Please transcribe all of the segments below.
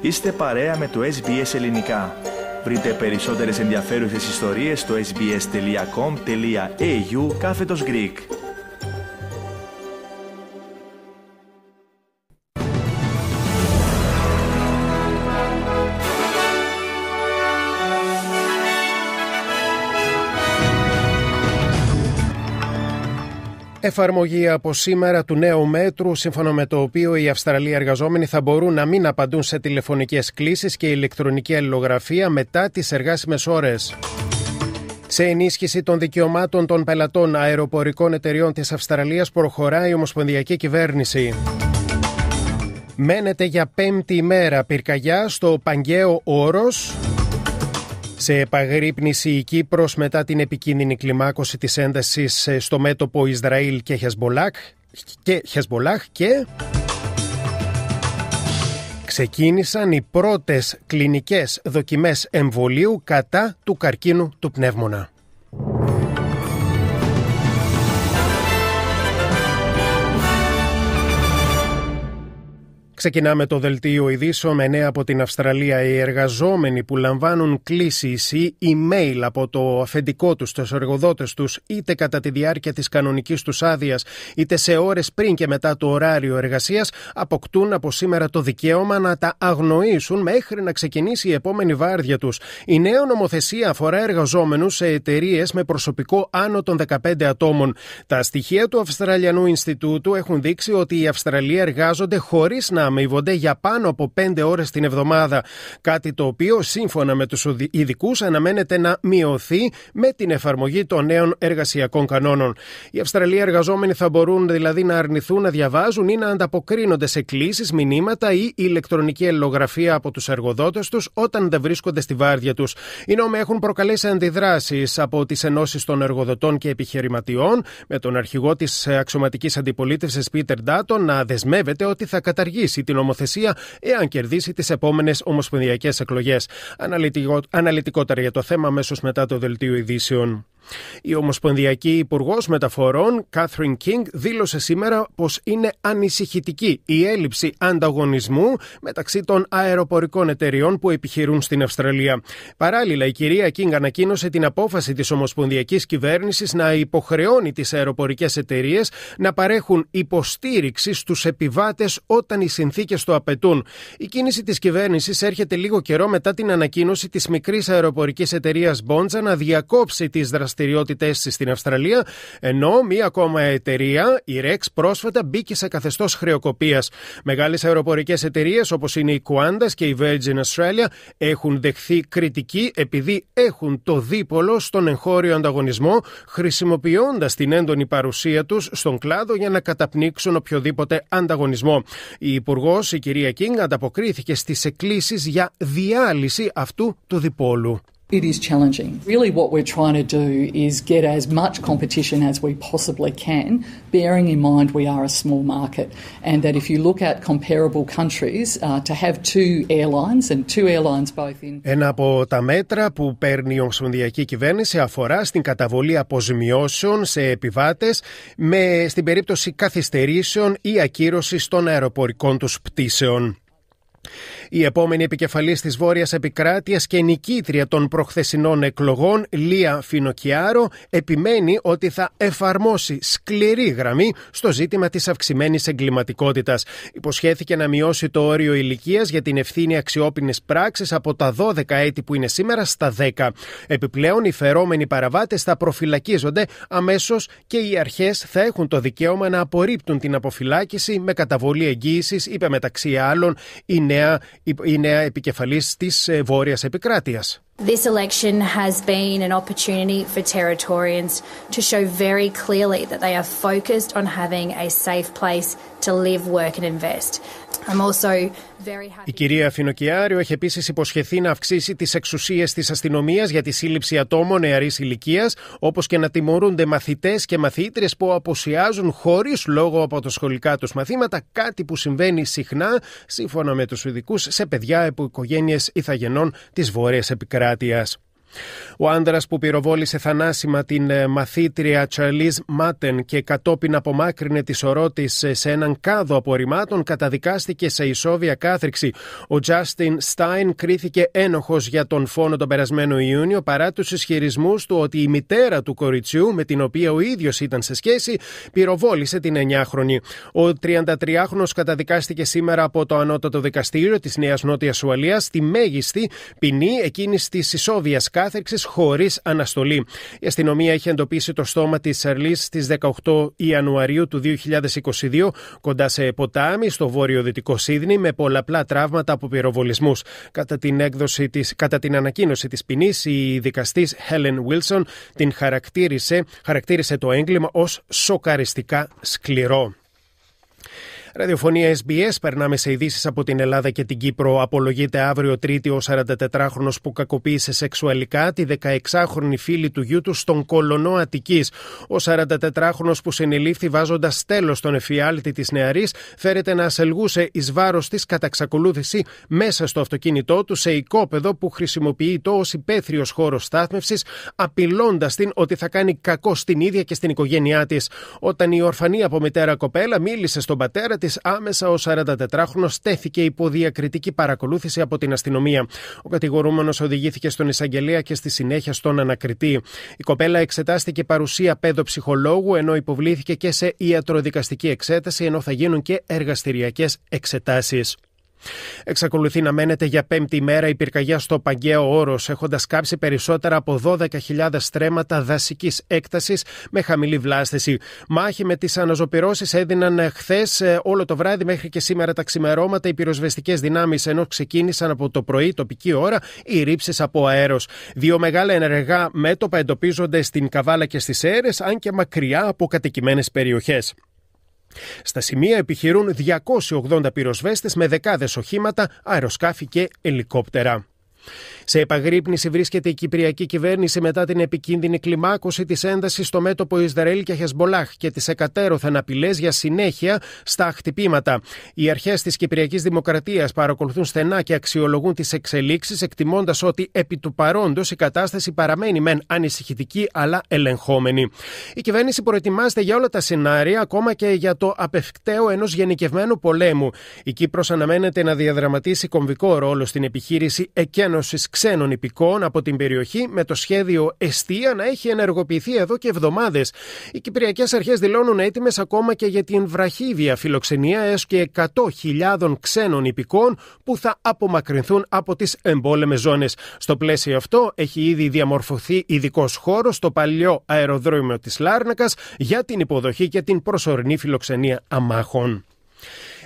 Είστε παρέα με το SBS Ελληνικά. Βρείτε περισσότερες ενδιαφέρουσες ιστορίες στο sbs.com.au κάθετος Greek. Εφαρμογή από σήμερα του νέου μέτρου, σύμφωνα με το οποίο οι Αυστραλοί εργαζόμενοι θα μπορούν να μην απαντούν σε τηλεφωνικές κλήσεις και ηλεκτρονική αλληλογραφία μετά τις εργάσιμες ώρες. Σε ενίσχυση των δικαιωμάτων των πελατών αεροπορικών εταιριών της Αυστραλίας προχωράει η Ομοσπονδιακή Κυβέρνηση. Μένεται για πέμπτη ημέρα πυρκαγιά στο Παγκαίο Όρος. Σε επαγρύπνηση η Κύπρος μετά την επικίνδυνη κλιμάκωση της έντασης ε, στο μέτωπο Ισραήλ και Χεσμολάχ και, και... Ξεκίνησαν οι πρώτες κλινικές δοκιμές εμβολίου κατά του καρκίνου του πνεύμονα. Ξεκινάμε το δελτίο ειδήσεων με νέα από την Αυστραλία. Οι εργαζόμενοι που λαμβάνουν κλήσει ή email από το αφεντικό τους, τους εργοδότες τους, είτε κατά τη διάρκεια της κανονικής τους άδειας, είτε σε ώρες πριν και μετά το ωράριο εργασίας, αποκτούν από σήμερα το δικαίωμα να τα αγνοήσουν μέχρι να ξεκινήσει η επόμενη βάρδια τους. Η νέα νομοθεσία αφορά εργαζόμενους σε εταιρείες με προσωπικό άνω των 15 ατόμων. Τα στοιχεία του Αυστραλιανού Ινστιτούτου έχουν δείξει ότι οι Αυστραλοί εργάζονται χωρίς να αμείβονται για πάνω από 5 ώρες την εβδομάδα. Κάτι το οποίο, σύμφωνα με τους ειδικούς, αναμένεται να μειωθεί με την εφαρμογή των νέων εργασιακών κανόνων. Οι Αυστραλοί εργαζόμενοι θα μπορούν δηλαδή να αρνηθούν να διαβάζουν ή να ανταποκρίνονται σε κλήσεις, μηνύματα ή ηλεκτρονική ελογραφία από τους εργοδότες τους όταν δεν βρίσκονται στη βάρδια τους. Οι νόμοι έχουν προκαλέσει αντιδράσεις από τις ενώσεις των εργοδοτών και επιχειρηματιών, με τον αρχηγό της αξιωματικής αντιπολίτευσης Πίτερ Ντάτον να δεσμεύεται ότι θα καταργήσει αλλάξει την νομοθεσία εάν κερδίσει τις επόμενες ομοσπονδιακές εκλογές. Αναλυτικότερα για το θέμα αμέσως μετά το δελτίο ειδήσεων. Η Ομοσπονδιακή Υπουργός Μεταφορών, Κάθριν Κίνγκ, δήλωσε σήμερα πως είναι ανησυχητική η έλλειψη ανταγωνισμού μεταξύ των αεροπορικών εταιριών που επιχειρούν στην Αυστραλία. Παράλληλα, η κυρία Κίνγκ ανακοίνωσε την απόφαση της Ομοσπονδιακής Κυβέρνησης να υποχρεώνει τις αεροπορικές εταιρείες να παρέχουν υποστήριξη στους επιβάτες όταν οι συνθήκες το απαιτούν. Η κίνηση της κυβέρνησης έρχεται λίγο καιρό μετά την ανακοίνωση της μικρής αεροπορικής εταιρείας Μπόντζα να διακόψει τις δραστηριότητες δραστηριότητέ τη στην Αυστραλία, ενώ μία ακόμα εταιρεία, η Rex, πρόσφατα μπήκε σε καθεστώς χρεοκοπίας. Μεγάλες αεροπορικές εταιρείες όπως είναι η Qantas και η Virgin Australia έχουν δεχθεί κριτική επειδή έχουν το δίπολο στον εγχώριο ανταγωνισμό, χρησιμοποιώντας την έντονη παρουσία τους στον κλάδο για να καταπνίξουν οποιοδήποτε ανταγωνισμό. Η Υπουργός, η κυρία Κίνγκ, ανταποκρίθηκε στις εκκλήσεις για διάλυση αυτού του διπόλου. It is challenging. Really, what we're trying to do is get as much competition as we possibly can, bearing in mind we are a small market, and that if you look at comparable countries, uh, to have two airlines and two airlines both in. Ένα από τα μέτρα που παίρνει η Ομοσπονδιακή Κυβέρνηση αφορά στην καταβολή αποζημιώσεων σε επιβάτες με στην περίπτωση καθυστερήσεων ή ακύρωσης των αεροπορικών τους πτήσεων. Η επόμενη επικεφαλής της Βόρειας Επικράτειας και νικήτρια των προχθεσινών εκλογών, Λία Φινοκιάρο, επιμένει ότι θα εφαρμόσει σκληρή γραμμή στο ζήτημα της αυξημένης εγκληματικότητας. Υποσχέθηκε να μειώσει το όριο ηλικίας για την ευθύνη αξιόπινης πράξης από τα 12 έτη που είναι σήμερα στα 10. Επιπλέον, οι φερόμενοι παραβάτες θα προφυλακίζονται αμέσως και οι αρχές θα έχουν το δικαίωμα να απορρίπτουν την αποφυλάκηση με καταβολή εγγύησης, είπε μεταξύ άλλων η νέα είναι επικεφαλής της ε, Βόρειας Επικράτειας. This election has been an opportunity for Territorians to show very clearly that they are focused on having a safe place to live, work and invest. Η κυρία Φινοκιάριο έχει επίσης υποσχεθεί να αυξήσει τις εξουσίες της αστυνομίας για τη σύλληψη ατόμων νεαρής ηλικίας, όπως και να τιμωρούνται μαθητές και μαθήτρε που αποσιάζουν χωρίς λόγο από τα σχολικά τους μαθήματα, κάτι που συμβαίνει συχνά, σύμφωνα με τους ειδικού, σε παιδιά από οικογένειες ηθαγενών της Βόρειας Επικράτειας. at the S. Ο άντρας που πυροβόλησε θανάσιμα την ε, μαθήτρια Τσαρλίζ Μάτεν και κατόπιν απομάκρυνε τη σωρό της ε, σε έναν κάδο απορριμμάτων καταδικάστηκε σε ισόβια κάθριξη. Ο Τζάστιν Στάιν κρίθηκε ένοχος για τον φόνο τον περασμένο Ιούνιο παρά τους ισχυρισμούς του ότι η μητέρα του κοριτσιού, με την οποία ο ίδιος ήταν σε σχέση, πυροβόλησε την 9χρονη. Ο 33χρονο καταδικάστηκε σήμερα από το Ανώτατο Δικαστήριο της Νέας Νότιας Ουαλίας στη μέγιστη ποινή εκείνης της ισόβιας χωρίς αναστολή. Η αστυνομία είχε εντοπίσει το στόμα της Σαρλή στι 18 Ιανουαρίου του 2022 κοντά σε ποτάμι στο βόρειο-δυτικό Σίδνη με πολλαπλά τραύματα από πυροβολισμούς. Κατά την, κατά την ανακοίνωση της ποινής, η δικαστής Helen Wilson την χαρακτήρισε, χαρακτήρισε το έγκλημα ως σοκαριστικά σκληρό. Ραδιοφωνία SBS, περνάμε σε ειδήσεις από την Ελλάδα και την Κύπρο. Απολογείται αύριο Τρίτη ο 44χρονο που κακοποίησε σεξουαλικά τη 16χρονη φίλη του γιού του στον Κολονό Αττικής. Ο 44χρονο που συνελήφθη βάζοντας τέλο στον εφιάλτη της νεαρής, φέρεται να ασελγούσε εις βάρος της κατά εξακολούθηση μέσα στο αυτοκίνητό του σε οικόπεδο που χρησιμοποιεί το ως υπαίθριος χώρος στάθμευσης, απειλώντας την ότι θα κάνει κακό στην ίδια και στην οικογένειά της. Όταν η ορφανή από μητέρα κοπέλα μίλησε στον πατέρα της της άμεσα ο 44χρονο στέθηκε υπό διακριτική παρακολούθηση από την αστυνομία. Ο κατηγορούμενος οδηγήθηκε στον εισαγγελέα και στη συνέχεια στον ανακριτή. Η κοπέλα εξετάστηκε παρουσία ψυχολόγου ενώ υποβλήθηκε και σε ιατροδικαστική εξέταση ενώ θα γίνουν και εργαστηριακές εξετάσεις. Εξακολουθεί να μένεται για πέμπτη μέρα η πυρκαγιά στο Παγκαίο Όρος, έχοντας κάψει περισσότερα από 12.000 στρέμματα δασικής έκτασης με χαμηλή βλάστηση. Μάχη με τις αναζωπηρώσεις έδιναν χθες ε, όλο το βράδυ μέχρι και σήμερα τα ξημερώματα οι πυροσβεστικές δυνάμεις, ενώ ξεκίνησαν από το πρωί τοπική ώρα οι ρήψεις από αέρος. Δύο μεγάλα ενεργά μέτωπα εντοπίζονται στην Καβάλα και στις Αίρε, αν και μακριά από κατοικημένες περιοχές. Στα σημεία επιχειρούν 280 πυροσβέστες με δεκάδες οχήματα, αεροσκάφη και ελικόπτερα. Σε επαγρύπνηση βρίσκεται η Κυπριακή κυβέρνηση μετά την επικίνδυνη κλιμάκωση της έντασης στο μέτωπο Ισραήλ και Χεσμολάχ και τις εκατέρωθαν απειλές για συνέχεια στα χτυπήματα. Οι αρχές της Κυπριακής Δημοκρατίας παρακολουθούν στενά και αξιολογούν τις εξελίξεις, εκτιμώντας ότι επί του παρόντος η κατάσταση παραμένει μεν ανησυχητική αλλά ελεγχόμενη. Η κυβέρνηση προετοιμάζεται για όλα τα σενάρια, ακόμα και για το απευκταίο ενός γενικευμένου πολέμου. Η Κύπρος αναμένεται να διαδραματίσει κομβικό ρόλο στην επιχείρηση Εκένωση Ξένων Υπηκών από την περιοχή με το σχέδιο Εστία να έχει ενεργοποιηθεί εδώ και εβδομάδες. Οι Κυπριακές αρχές δηλώνουν έτοιμες ακόμα και για την βραχύβια φιλοξενία έως και 100.000 ξένων υπηκών που θα απομακρυνθούν από τις εμπόλεμες ζώνες. Στο πλαίσιο αυτό έχει ήδη διαμορφωθεί ειδικός χώρος στο παλιό αεροδρόμιο της Λάρνακας για την υποδοχή και την προσωρινή φιλοξενία αμάχων.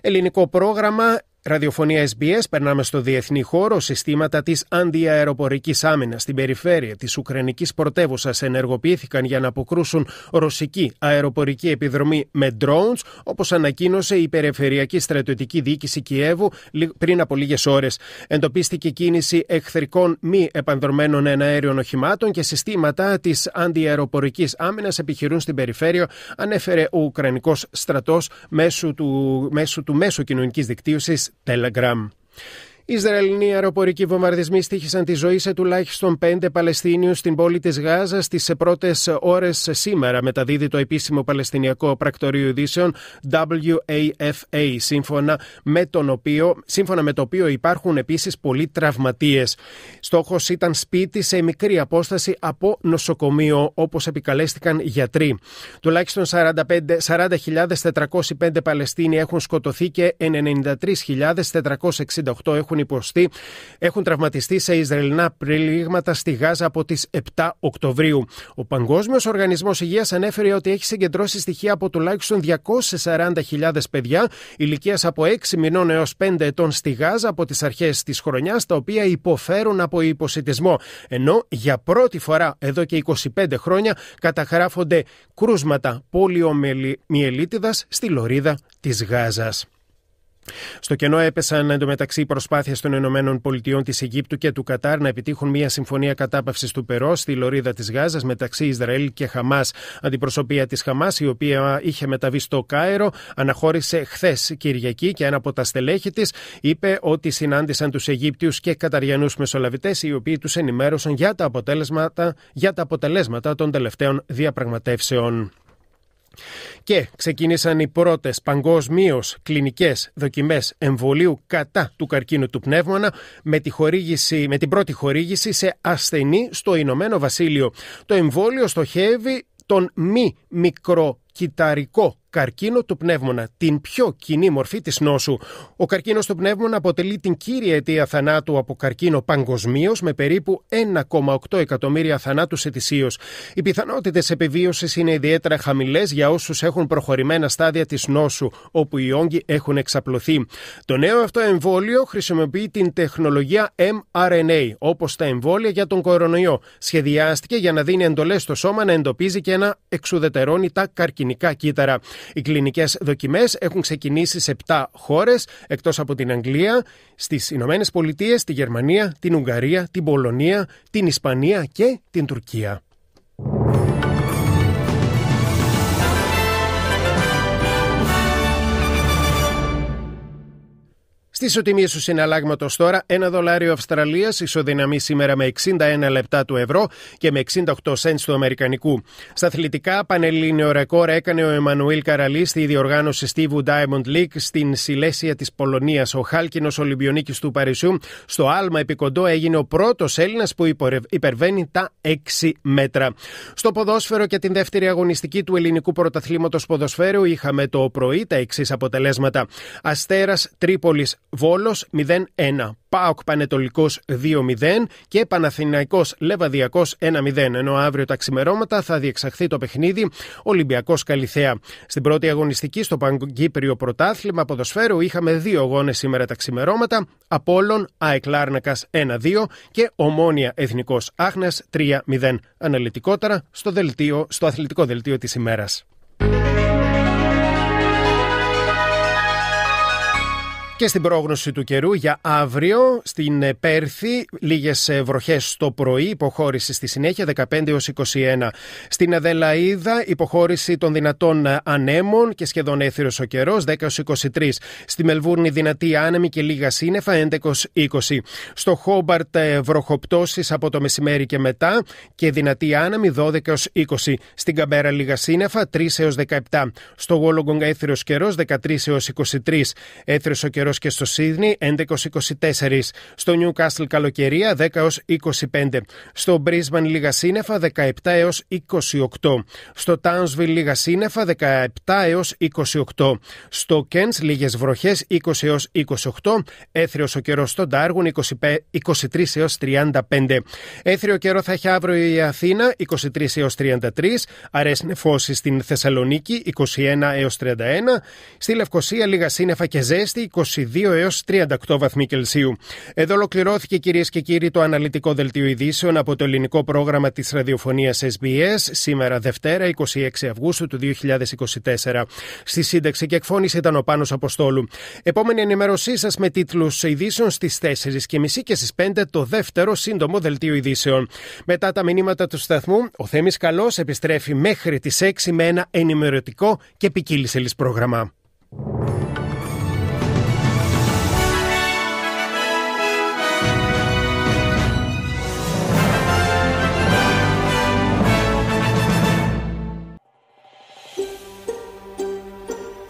Ελληνικό πρόγραμμα Ραδιοφωνία SBS περνάμε στο διεθνή χώρο. Συστήματα της αντιαεροπορικής άμυνας στην περιφέρεια της Ουκρανικής πρωτεύουσας ενεργοποιήθηκαν για να αποκρούσουν ρωσική αεροπορική επιδρομή με drones, όπως ανακοίνωσε η Περιφερειακή Στρατιωτική Διοίκηση Κιέβου πριν από λίγες ώρες. Εντοπίστηκε κίνηση εχθρικών μη επανδρομένων εναέριων οχημάτων και συστήματα της αντιαεροπορικής άμυνας επιχειρούν στην περιφέρεια, ανέφερε ο Ουκρανικός στρατός μέσω του, μέσω του μέσου κοινωνικής δικτύωσης Telegram. Ισραηλινοί αεροπορικοί βομβαρδισμοί στήχησαν τη ζωή σε τουλάχιστον πέντε Παλαιστίνιους στην πόλη της Γάζας στι πρώτες ώρες σήμερα, μεταδίδει το επίσημο Παλαιστινιακό Πρακτορείο Ειδήσεων WAFA, σύμφωνα με, τον οποίο, σύμφωνα με το οποίο υπάρχουν επίσης πολλοί τραυματίες. Στόχος ήταν σπίτι σε μικρή απόσταση από νοσοκομείο, όπως επικαλέστηκαν γιατροί. Τουλάχιστον 40.405 Παλαιστίνοι έχουν σκοτωθεί και 93.468 έχουν υποστεί έχουν τραυματιστεί σε Ισραηλινά πλήγματα στη Γάζα από τις 7 Οκτωβρίου. Ο Παγκόσμιος Οργανισμός Υγείας ανέφερε ότι έχει συγκεντρώσει στοιχεία από τουλάχιστον 240.000 παιδιά ηλικίας από 6 μηνών έως 5 ετών στη Γάζα από τις αρχές της χρονιάς, τα οποία υποφέρουν από υποσυτισμό. Ενώ για πρώτη φορά εδώ και 25 χρόνια καταγράφονται κρούσματα πολιομιελίτιδας στη λωρίδα της Γάζας. Στο κενό έπεσαν εντωμεταξύ οι προσπάθειες των ΗΠΑ της Αιγύπτου και του Κατάρ να επιτύχουν μια συμφωνία κατάπαυσης του Περό στη λωρίδα της Γάζας μεταξύ Ισραήλ και Χαμάς. Αντιπροσωπεία της Χαμάς, η οποία είχε μεταβεί στο Κάιρο, αναχώρησε χθες Κυριακή και ένα από τα στελέχη της είπε ότι συνάντησαν τους Αιγύπτιους και Καταριανούς μεσολαβητές, οι οποίοι τους ενημέρωσαν για τα αποτελέσματα, για τα αποτελέσματα των τελευταίων διαπραγματεύσεων. Και ξεκίνησαν οι πρώτες παγκοσμίως κλινικές δοκιμές εμβολίου κατά του καρκίνου του πνεύμονα με, τη χορήγηση, με την πρώτη χορήγηση σε ασθενή στο Ηνωμένο Βασίλειο. Το εμβόλιο στοχεύει τον μη μικροκυταρικό καρκίνο του πνεύμονα, την πιο κοινή μορφή της νόσου. Ο καρκίνος του πνεύμονα αποτελεί την κύρια αιτία θανάτου από καρκίνο παγκοσμίως, με περίπου 1,8 εκατομμύρια θανάτους ετησίως. Οι πιθανότητες επιβίωσης είναι ιδιαίτερα χαμηλές για όσους έχουν προχωρημένα στάδια της νόσου, όπου οι όγκοι έχουν εξαπλωθεί. Το νέο αυτό εμβόλιο χρησιμοποιεί την τεχνολογία mRNA, όπως τα εμβόλια για τον κορονοϊό. Σχεδιάστηκε για να δίνει εντολές στο σώμα να εντοπίζει και να εξουδετερώνει τα καρκινικά κύτταρα. Οι κλινικές δοκιμές έχουν ξεκινήσει σε 7 χώρες, εκτός από την Αγγλία, στις Ηνωμένες Πολιτείες, τη Γερμανία, την Ουγγαρία, την Πολωνία, την Ισπανία και την Τουρκία. Στι ισοτιμίε του συναλλάγματος τώρα, ένα δολάριο Αυστραλίας ισοδυναμεί σήμερα με 61 λεπτά του ευρώ και με 68 σέντ του Αμερικανικού. Στα αθλητικά, πανελλήνιο ρεκόρ έκανε ο Εμμανουήλ Καραλής στη διοργάνωση Στίβου Diamond League στην Σιλέσια της Πολωνίας. Ο Χάλκινος Ολυμπιονίκης του Παρισιού στο άλμα επικοντό έγινε ο πρώτος Έλληνας που υπερβαίνει τα 6 μέτρα. Στο ποδόσφαιρο και την δεύτερη αγωνιστική του ελληνικού πρωταθλήματος ποδοσφαίρου είχαμε το πρωί τα εξής αποτελέσματα. Αστέρας Τρίπολης Βόλος 0 0-1. ΠΑΟΚ πανετολικο 2 2-0 και παναθηναικος λεβαδιακο Λεβαδιακός 1-0. Ενώ αύριο τα ξημερώματα θα διεξαχθεί το παιχνίδι Ολυμπιακός Καλιθέα. Στην πρώτη αγωνιστική στο Παγκύπριο Πρωτάθλημα Ποδοσφαίρου είχαμε δύο αγώνες σήμερα τα ξημερώματα. Απόλων ΑΕΚ 1 1-2 και ομονια Εθνικός Εθνικός Άχνας 3-0. Αναλυτικότερα στο, δελτίο, στο αθλητικό δελτίο της ημέρας. Και στην πρόγνωση του καιρού για αύριο στην Πέρθη, λίγες βροχές το πρωί, υποχώρηση στη συνέχεια 15 έω 21. Στην Αδελαίδα, υποχώρηση των δυνατών ε, ανέμων και σχεδόν έθυρος ο καιρός 10 έω 23. Στη Μελβούρνη, δυνατή άνεμη και λίγα σύννεφα 11 20. Στο Χόμπαρτ, ε, βροχοπτώσεις από το μεσημέρι και μετά και δυνατή άνεμη 12 έω 20. Στην Καμπέρα, λίγα σύννεφα 3 έω 17. Στο Γόλογκογκ, έθυρος καιρός 13 έω 23. Έθυρος ο καιρός και στο Σίδνη 11-24. Στο καστλ καλοκαιρια καλοκαιρία 10-25. Στο μπρισμαν λίγα σύννεφα 17 28. Στο Τάνσβιλ λίγα σύννεφα 17 28. Στο Κέντς λίγες βροχές 20 28. Έθριος ο καιρός στο Ντάργουν 23 35. Έθριο καιρό θα έχει αύριο η Αθήνα 23 33. Αρές φώσεις στην Θεσσαλονίκη 21 31. Στη Λευκοσία λίγα σύννεφα και ζέστη 2 έως 38 βαθμοί Κελσίου. Εδώ ολοκληρώθηκε κυρίες και κύριοι το αναλυτικό δελτίο ειδήσεων από το ελληνικό πρόγραμμα της ραδιοφωνίας SBS σήμερα Δευτέρα 26 Αυγούστου του 2024. Στη σύνταξη και εκφώνηση ήταν ο Πάνος Αποστόλου. Επόμενη ενημερωσή σας με τίτλους ειδήσεων στις 4.30 και στις 5 το δεύτερο σύντομο δελτίο ειδήσεων. Μετά τα μηνύματα του σταθμού, ο Θέμης Καλός επιστρέφει μέχρι τις 6 με ένα ενημερωτικό και επικύλησελης πρόγραμμα.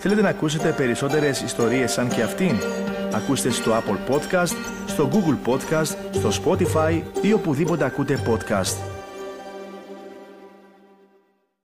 Θέλετε να ακούσετε περισσότερες ιστορίες σαν και αυτήν? Ακούστε στο Apple Podcast, στο Google Podcast, στο Spotify ή οπουδήποτε ακούτε podcast.